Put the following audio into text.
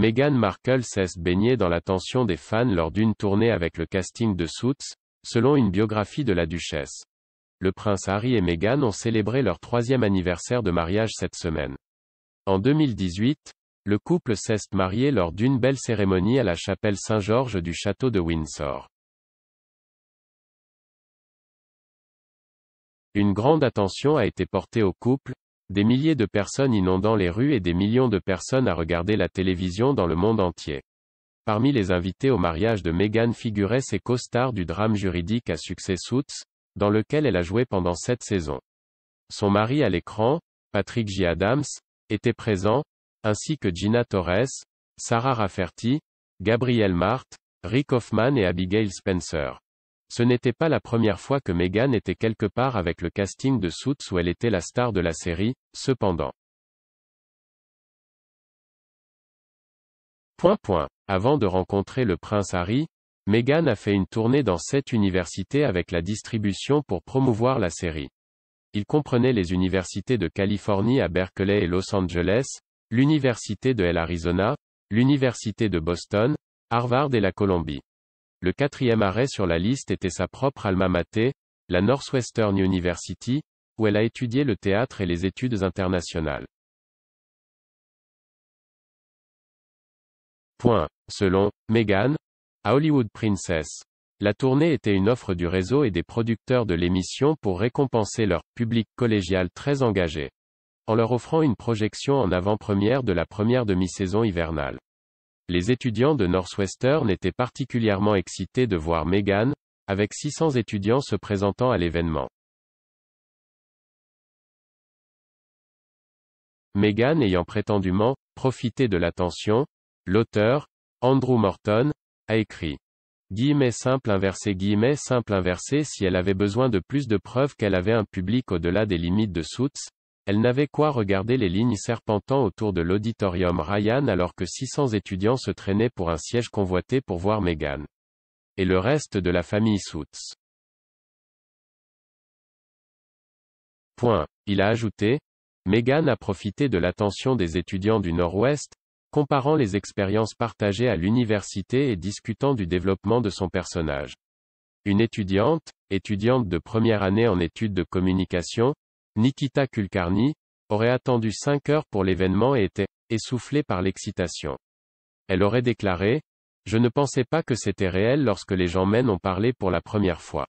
Meghan Markle cesse baigner dans l'attention des fans lors d'une tournée avec le casting de Suits, selon une biographie de la duchesse. Le prince Harry et Meghan ont célébré leur troisième anniversaire de mariage cette semaine. En 2018, le couple s'est marié lors d'une belle cérémonie à la chapelle Saint-Georges du château de Windsor. Une grande attention a été portée au couple, des milliers de personnes inondant les rues et des millions de personnes à regarder la télévision dans le monde entier. Parmi les invités au mariage de Meghan figuraient ses co-stars du drame juridique à succès Suits, dans lequel elle a joué pendant sept saisons. Son mari à l'écran, Patrick J. Adams, était présent, ainsi que Gina Torres, Sarah Rafferty, Gabrielle Marthe, Rick Hoffman et Abigail Spencer. Ce n'était pas la première fois que Meghan était quelque part avec le casting de Suits où elle était la star de la série, cependant. Point point. Avant de rencontrer le prince Harry, Meghan a fait une tournée dans sept universités avec la distribution pour promouvoir la série. Il comprenait les universités de Californie à Berkeley et Los Angeles, l'université de l'Arizona, l'université de Boston, Harvard et la Colombie. Le quatrième arrêt sur la liste était sa propre alma mater, la Northwestern University, où elle a étudié le théâtre et les études internationales. Point. Selon Megan, à Hollywood Princess, la tournée était une offre du réseau et des producteurs de l'émission pour récompenser leur public collégial très engagé, en leur offrant une projection en avant-première de la première demi-saison hivernale. Les étudiants de Northwestern étaient particulièrement excités de voir Megan, avec 600 étudiants se présentant à l'événement. Megan ayant prétendument profité de l'attention, l'auteur, Andrew Morton, a écrit guillemets simple inversé guillemets simple inversé si elle avait besoin de plus de preuves qu'elle avait un public au-delà des limites de Suits, elle n'avait quoi regarder les lignes serpentant autour de l'auditorium Ryan alors que 600 étudiants se traînaient pour un siège convoité pour voir Meghan. Et le reste de la famille Soots. Point. Il a ajouté, Meghan a profité de l'attention des étudiants du Nord-Ouest, comparant les expériences partagées à l'université et discutant du développement de son personnage. Une étudiante, étudiante de première année en études de communication, Nikita Kulkarni, aurait attendu cinq heures pour l'événement et était essoufflée par l'excitation. Elle aurait déclaré, Je ne pensais pas que c'était réel lorsque les gens mènent ont parlé pour la première fois.